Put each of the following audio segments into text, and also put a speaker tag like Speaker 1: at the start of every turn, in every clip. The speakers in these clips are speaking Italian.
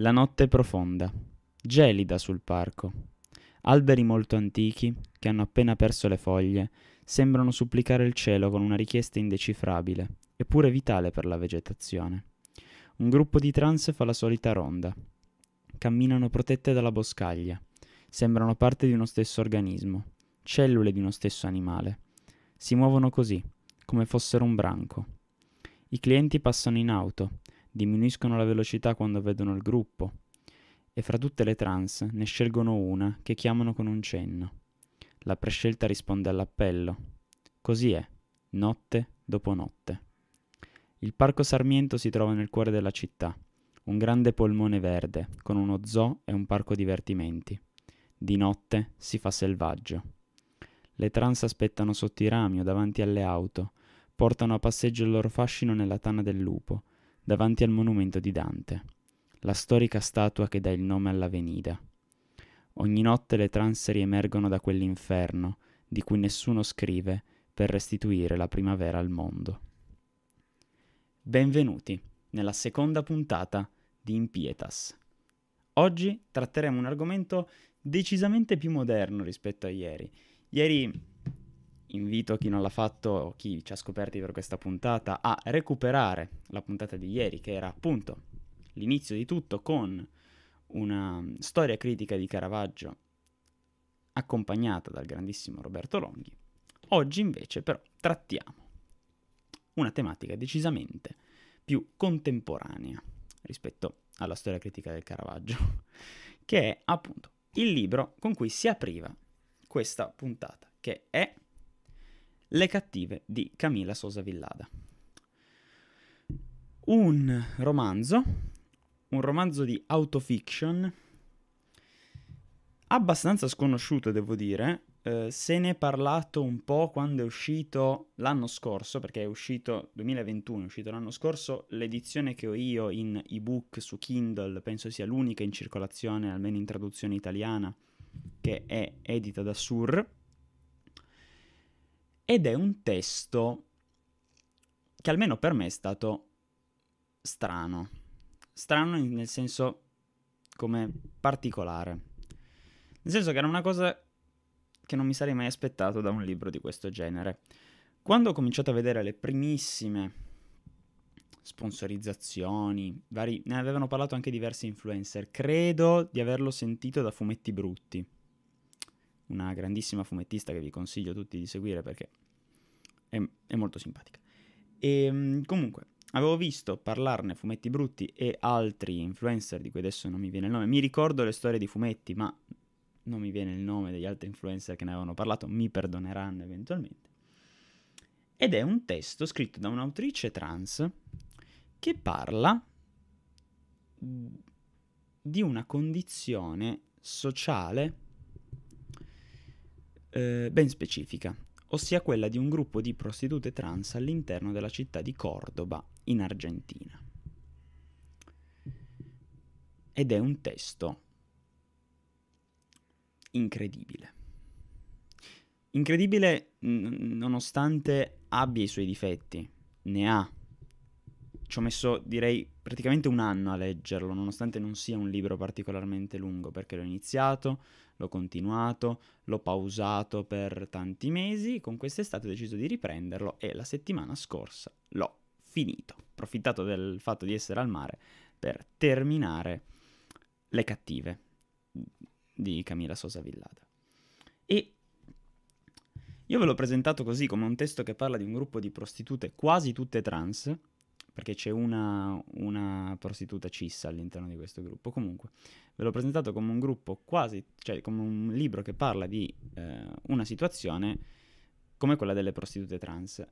Speaker 1: La notte profonda, gelida sul parco. Alberi molto antichi, che hanno appena perso le foglie, sembrano supplicare il cielo con una richiesta indecifrabile, eppure vitale per la vegetazione. Un gruppo di trans fa la solita ronda. Camminano protette dalla boscaglia. Sembrano parte di uno stesso organismo, cellule di uno stesso animale. Si muovono così, come fossero un branco. I clienti passano in auto, diminuiscono la velocità quando vedono il gruppo, e fra tutte le trans ne scelgono una che chiamano con un cenno. La prescelta risponde all'appello. Così è, notte dopo notte. Il Parco Sarmiento si trova nel cuore della città, un grande polmone verde, con uno zoo e un parco divertimenti. Di notte si fa selvaggio. Le trans aspettano sotto i rami o davanti alle auto, portano a passeggio il loro fascino nella tana del lupo, davanti al monumento di Dante, la storica statua che dà il nome all'avenida. Ogni notte le transeri emergono da quell'inferno, di cui nessuno scrive, per restituire la primavera al mondo. Benvenuti nella seconda puntata di Impietas. Oggi tratteremo un argomento decisamente più moderno rispetto a ieri. Ieri invito chi non l'ha fatto o chi ci ha scoperti per questa puntata a recuperare la puntata di ieri che era appunto l'inizio di tutto con una storia critica di Caravaggio accompagnata dal grandissimo Roberto Longhi. Oggi invece però trattiamo una tematica decisamente più contemporanea rispetto alla storia critica del Caravaggio, che è appunto il libro con cui si apriva questa puntata, che è le cattive di Camilla Sosa Villada. Un romanzo, un romanzo di autofiction, abbastanza sconosciuto devo dire, eh, se ne è parlato un po' quando è uscito l'anno scorso, perché è uscito 2021, è uscito l'anno scorso, l'edizione che ho io in ebook su Kindle, penso sia l'unica in circolazione, almeno in traduzione italiana, che è edita da Sur ed è un testo che almeno per me è stato strano. Strano nel senso come particolare. Nel senso che era una cosa che non mi sarei mai aspettato da un libro di questo genere. Quando ho cominciato a vedere le primissime sponsorizzazioni, vari... ne avevano parlato anche diversi influencer, credo di averlo sentito da fumetti brutti una grandissima fumettista che vi consiglio tutti di seguire perché è, è molto simpatica. E ehm, comunque, avevo visto parlarne fumetti brutti e altri influencer di cui adesso non mi viene il nome. Mi ricordo le storie di fumetti, ma non mi viene il nome degli altri influencer che ne avevano parlato, mi perdoneranno eventualmente. Ed è un testo scritto da un'autrice trans che parla di una condizione sociale eh, ben specifica, ossia quella di un gruppo di prostitute trans all'interno della città di Cordoba, in Argentina. Ed è un testo incredibile. Incredibile nonostante abbia i suoi difetti, ne ha. Ci ho messo direi praticamente un anno a leggerlo, nonostante non sia un libro particolarmente lungo, perché l'ho iniziato, l'ho continuato, l'ho pausato per tanti mesi, con quest'estate ho deciso di riprenderlo e la settimana scorsa l'ho finito, ho approfittato del fatto di essere al mare per terminare Le cattive di Camilla Sosa Villada. E io ve l'ho presentato così come un testo che parla di un gruppo di prostitute quasi tutte trans, perché c'è una, una prostituta cissa all'interno di questo gruppo. Comunque, ve l'ho presentato come un gruppo quasi, cioè come un libro che parla di eh, una situazione come quella delle prostitute trans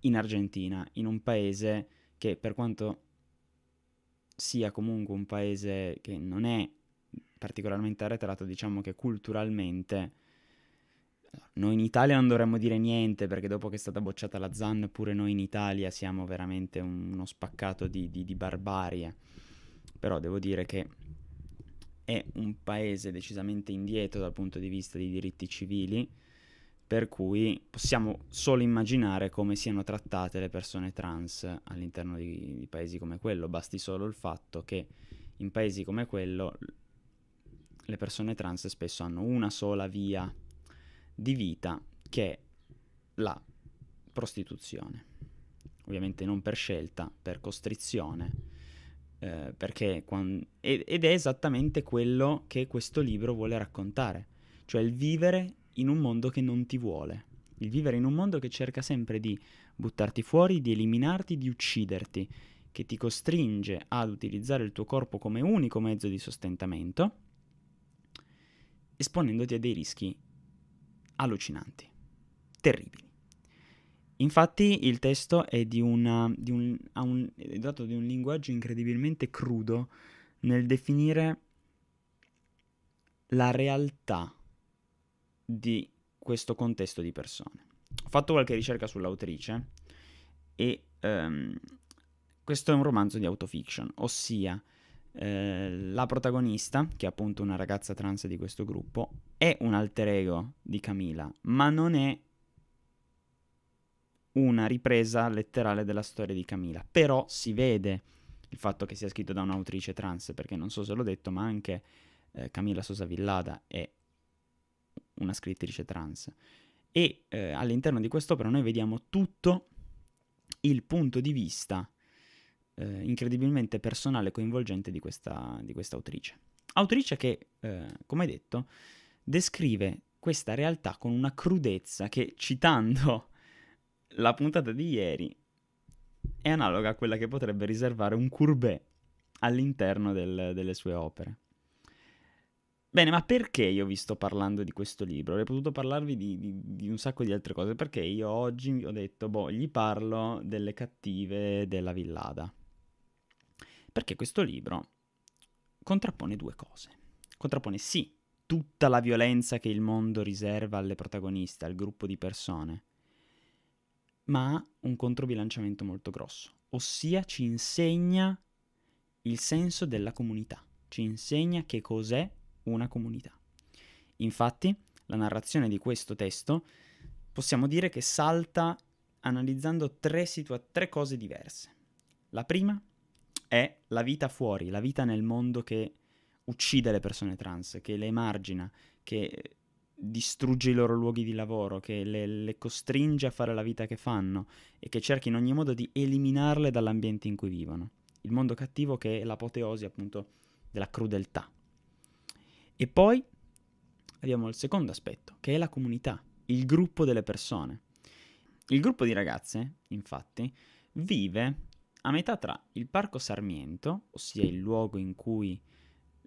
Speaker 1: in Argentina, in un paese che per quanto sia comunque un paese che non è particolarmente arretrato, diciamo che culturalmente noi in Italia non dovremmo dire niente perché dopo che è stata bocciata la Zan, pure noi in Italia siamo veramente uno spaccato di, di, di barbarie. Però devo dire che è un paese decisamente indietro dal punto di vista dei diritti civili, per cui possiamo solo immaginare come siano trattate le persone trans all'interno di, di paesi come quello. Basti solo il fatto che in paesi come quello le persone trans spesso hanno una sola via di vita che è la prostituzione. Ovviamente non per scelta, per costrizione, eh, perché quando... ed è esattamente quello che questo libro vuole raccontare, cioè il vivere in un mondo che non ti vuole, il vivere in un mondo che cerca sempre di buttarti fuori, di eliminarti, di ucciderti, che ti costringe ad utilizzare il tuo corpo come unico mezzo di sostentamento, esponendoti a dei rischi allucinanti, terribili. Infatti il testo è di, una, di, un, un, è dato di un linguaggio incredibilmente crudo nel definire la realtà di questo contesto di persone. Ho fatto qualche ricerca sull'autrice e um, questo è un romanzo di autofiction, ossia eh, la protagonista, che è appunto una ragazza trans di questo gruppo, è un alter ego di Camila, ma non è una ripresa letterale della storia di Camila. Però si vede il fatto che sia scritto da un'autrice trans, perché non so se l'ho detto, ma anche eh, Camila Sosa Villada è una scrittrice trans. E eh, all'interno di quest'opera noi vediamo tutto il punto di vista eh, incredibilmente personale e coinvolgente di questa, di questa, autrice. Autrice che, eh, come detto, descrive questa realtà con una crudezza che, citando la puntata di ieri, è analoga a quella che potrebbe riservare un Courbet all'interno del, delle sue opere. Bene, ma perché io vi sto parlando di questo libro? Avrei potuto parlarvi di, di, di, un sacco di altre cose, perché io oggi ho detto, boh, gli parlo delle cattive della villada. Perché questo libro contrappone due cose. Contrappone sì tutta la violenza che il mondo riserva alle protagoniste, al gruppo di persone, ma ha un controbilanciamento molto grosso, ossia ci insegna il senso della comunità, ci insegna che cos'è una comunità. Infatti, la narrazione di questo testo possiamo dire che salta analizzando tre, situa- tre cose diverse. La prima è la vita fuori, la vita nel mondo che uccide le persone trans, che le emargina, che distrugge i loro luoghi di lavoro, che le, le costringe a fare la vita che fanno e che cerca in ogni modo di eliminarle dall'ambiente in cui vivono. Il mondo cattivo che è l'apoteosi appunto della crudeltà. E poi abbiamo il secondo aspetto, che è la comunità, il gruppo delle persone. Il gruppo di ragazze, infatti, vive a metà tra il Parco Sarmiento, ossia il luogo in cui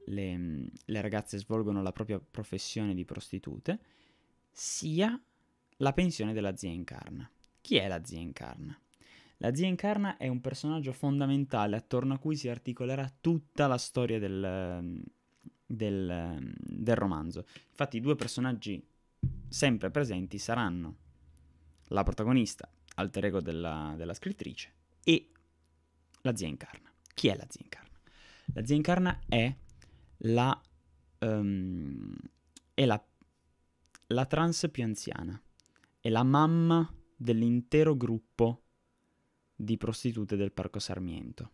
Speaker 1: le, mm, le ragazze svolgono la propria professione di prostitute, sia la pensione della zia Incarna. Chi è la zia Incarna? La zia Incarna è un personaggio fondamentale attorno a cui si articolerà tutta la storia del, mm, del, mm, del, romanzo. Infatti i due personaggi sempre presenti saranno la protagonista, alter ego della, della scrittrice, e la zia incarna. Chi è la zia incarna? La zia incarna è la, um, è la, la trans più anziana, è la mamma dell'intero gruppo di prostitute del Parco Sarmiento.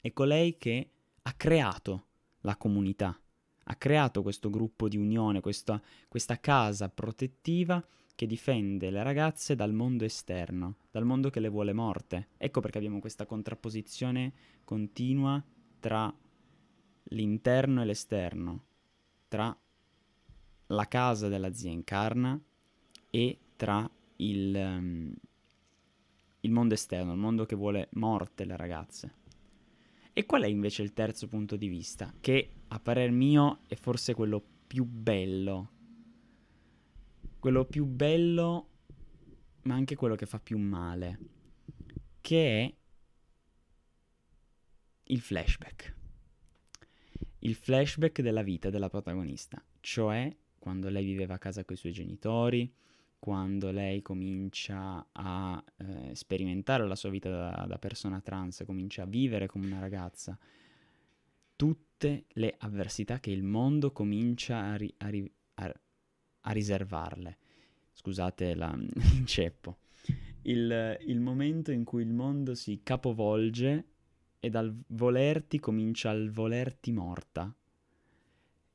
Speaker 1: È colei che ha creato la comunità, ha creato questo gruppo di unione, questa, questa casa protettiva che difende le ragazze dal mondo esterno, dal mondo che le vuole morte. Ecco perché abbiamo questa contrapposizione continua tra l'interno e l'esterno, tra la casa della zia incarna e tra il, um, il mondo esterno, il mondo che vuole morte le ragazze. E qual è invece il terzo punto di vista? Che a parer mio è forse quello più bello quello più bello, ma anche quello che fa più male, che è il flashback. Il flashback della vita della protagonista, cioè quando lei viveva a casa con i suoi genitori, quando lei comincia a eh, sperimentare la sua vita da, da persona trans, comincia a vivere come una ragazza, tutte le avversità che il mondo comincia a, ri- a, ri- a a riservarle. Scusate la, l'inceppo. Il, il momento in cui il mondo si capovolge e dal volerti comincia il volerti morta.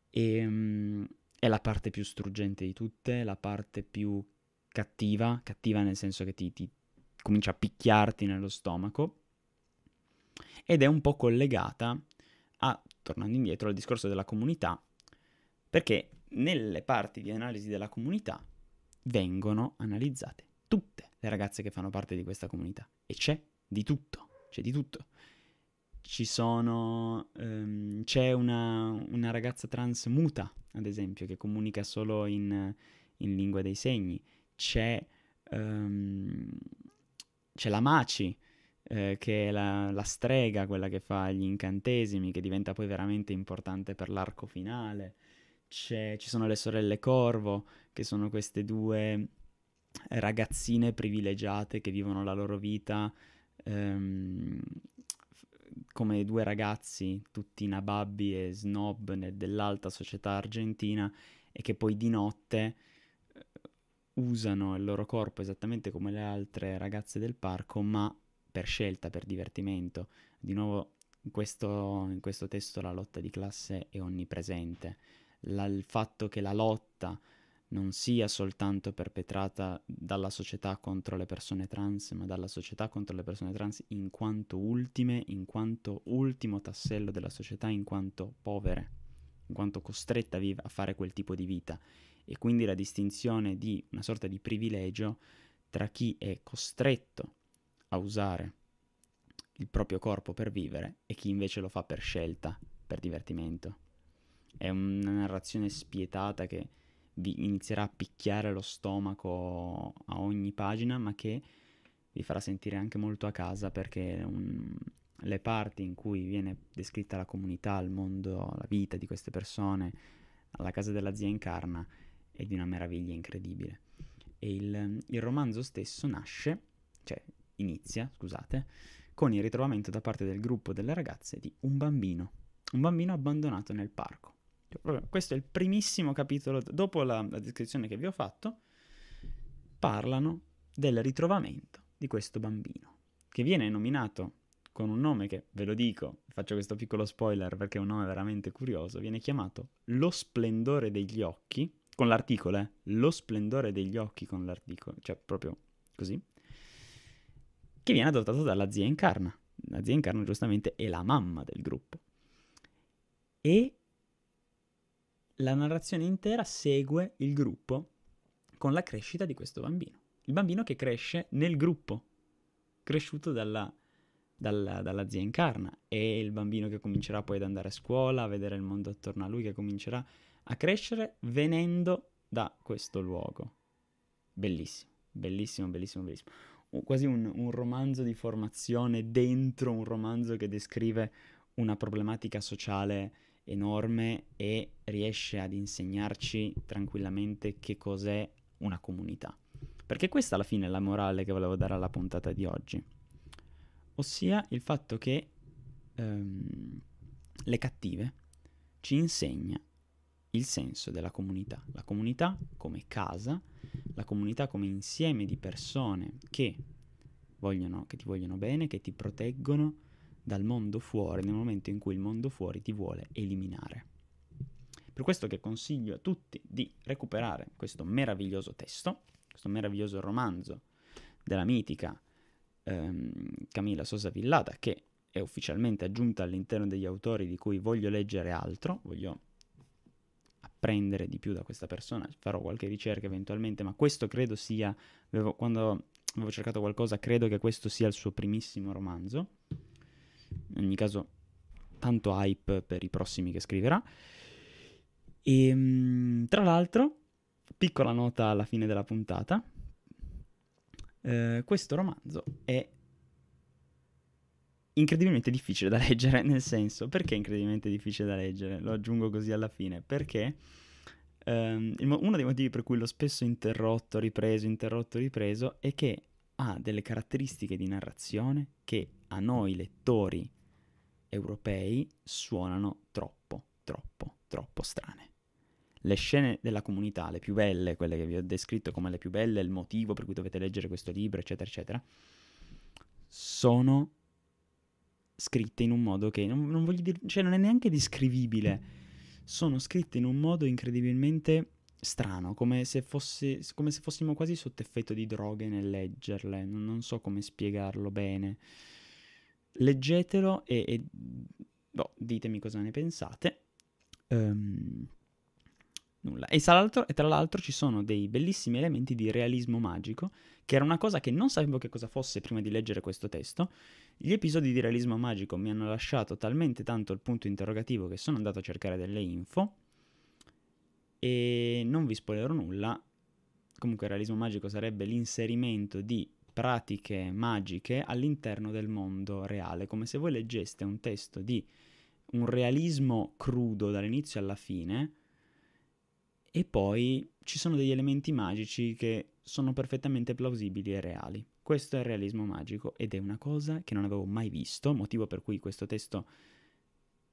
Speaker 1: E, ehm, è la parte più struggente di tutte, la parte più cattiva, cattiva nel senso che ti, ti comincia a picchiarti nello stomaco ed è un po' collegata a, tornando indietro, al discorso della comunità, perché nelle parti di analisi della comunità vengono analizzate tutte le ragazze che fanno parte di questa comunità e c'è di tutto, c'è di tutto. Ci sono, um, c'è una, una, ragazza trans muta, ad esempio, che comunica solo in, in lingua dei segni, c'è, um, c'è la Maci, eh, che è la, la, strega, quella che fa gli incantesimi, che diventa poi veramente importante per l'arco finale ci sono le sorelle Corvo, che sono queste due eh, ragazzine privilegiate che vivono la loro vita ehm, come due ragazzi, tutti nababbi e snob dell'alta società argentina e che poi di notte eh, usano il loro corpo esattamente come le altre ragazze del parco, ma per scelta, per divertimento. Di nuovo in questo, in questo testo la lotta di classe è onnipresente la, il fatto che la lotta non sia soltanto perpetrata dalla società contro le persone trans, ma dalla società contro le persone trans in quanto ultime, in quanto ultimo tassello della società, in quanto povere, in quanto costretta a fare quel tipo di vita. E quindi la distinzione di una sorta di privilegio tra chi è costretto a usare il proprio corpo per vivere e chi invece lo fa per scelta, per divertimento. È una narrazione spietata che vi inizierà a picchiare lo stomaco a ogni pagina, ma che vi farà sentire anche molto a casa perché un, le parti in cui viene descritta la comunità, il mondo, la vita di queste persone, la casa della zia incarna, è di una meraviglia incredibile. E il, il romanzo stesso nasce, cioè inizia, scusate, con il ritrovamento da parte del gruppo delle ragazze di un bambino, un bambino abbandonato nel parco. Questo è il primissimo capitolo, dopo la, la descrizione che vi ho fatto, parlano del ritrovamento di questo bambino, che viene nominato con un nome che, ve lo dico, faccio questo piccolo spoiler perché è un nome veramente curioso, viene chiamato Lo splendore degli occhi, con l'articolo, eh? Lo splendore degli occhi con l'articolo, cioè proprio così, che viene adottato dalla zia Incarna. La zia Incarna giustamente è la mamma del gruppo. E la narrazione intera segue il gruppo con la crescita di questo bambino. Il bambino che cresce nel gruppo, cresciuto dalla, dalla, dalla zia incarna, È il bambino che comincerà poi ad andare a scuola, a vedere il mondo attorno a lui, che comincerà a crescere venendo da questo luogo. Bellissimo, bellissimo, bellissimo, bellissimo. quasi un, un romanzo di formazione dentro un romanzo che descrive una problematica sociale enorme e riesce ad insegnarci tranquillamente che cos'è una comunità. Perché questa alla fine è la morale che volevo dare alla puntata di oggi, ossia il fatto che ehm, le cattive ci insegna il senso della comunità, la comunità come casa, la comunità come insieme di persone che, vogliono, che ti vogliono bene, che ti proteggono, dal mondo fuori nel momento in cui il mondo fuori ti vuole eliminare. Per questo che consiglio a tutti di recuperare questo meraviglioso testo, questo meraviglioso romanzo della mitica ehm, Camilla Sosa Villata, che è ufficialmente aggiunta all'interno degli autori di cui voglio leggere altro, voglio apprendere di più da questa persona, farò qualche ricerca eventualmente, ma questo credo sia, avevo, quando avevo cercato qualcosa, credo che questo sia il suo primissimo romanzo in ogni caso tanto hype per i prossimi che scriverà. E ehm, tra l'altro, piccola nota alla fine della puntata, eh, questo romanzo è incredibilmente difficile da leggere, nel senso, perché incredibilmente difficile da leggere? Lo aggiungo così alla fine, perché ehm, uno dei motivi per cui l'ho spesso interrotto, ripreso, interrotto, ripreso, è che ha delle caratteristiche di narrazione che a noi lettori europei suonano troppo, troppo, troppo strane. Le scene della comunità, le più belle, quelle che vi ho descritto come le più belle, il motivo per cui dovete leggere questo libro, eccetera, eccetera, sono scritte in un modo che non, non voglio dire, cioè non è neanche descrivibile. Sono scritte in un modo incredibilmente strano, come se, fosse, come se fossimo quasi sotto effetto di droghe nel leggerle. Non, non so come spiegarlo bene leggetelo e, e boh, ditemi cosa ne pensate. Um, nulla. E tra, e tra, l'altro, ci sono dei bellissimi elementi di realismo magico, che era una cosa che non sapevo che cosa fosse prima di leggere questo testo. Gli episodi di realismo magico mi hanno lasciato talmente tanto il punto interrogativo che sono andato a cercare delle info. E non vi spoilerò nulla. Comunque, il realismo magico sarebbe l'inserimento di pratiche magiche all'interno del mondo reale, come se voi leggeste un testo di un realismo crudo dall'inizio alla fine e poi ci sono degli elementi magici che sono perfettamente plausibili e reali. Questo è il realismo magico ed è una cosa che non avevo mai visto, motivo per cui questo testo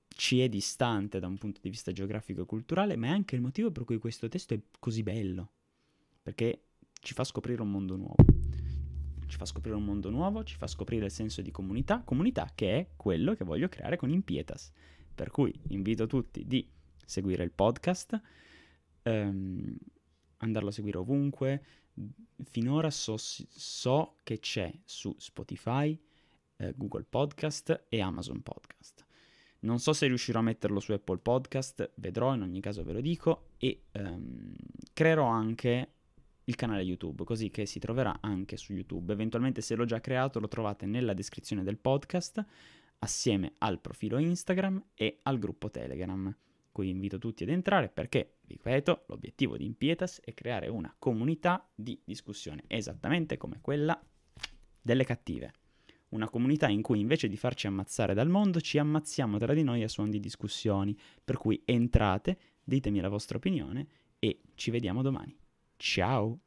Speaker 1: ci è distante da un punto di vista geografico e culturale, ma è anche il motivo per cui questo testo è così bello, perché ci fa scoprire un mondo nuovo ci fa scoprire un mondo nuovo, ci fa scoprire il senso di comunità, comunità che è quello che voglio creare con Impietas. Per cui invito tutti di seguire il podcast, ehm, andarlo a seguire ovunque. Finora so, so che c'è su Spotify, eh, Google Podcast e Amazon Podcast. Non so se riuscirò a metterlo su Apple Podcast, vedrò, in ogni caso ve lo dico, e ehm, creerò anche il canale YouTube, così che si troverà anche su YouTube. Eventualmente se l'ho già creato lo trovate nella descrizione del podcast, assieme al profilo Instagram e al gruppo Telegram. Qui invito tutti ad entrare perché, ripeto, l'obiettivo di Impietas è creare una comunità di discussione, esattamente come quella delle cattive. Una comunità in cui invece di farci ammazzare dal mondo ci ammazziamo tra di noi a suon di discussioni, per cui entrate, ditemi la vostra opinione e ci vediamo domani. Ciao.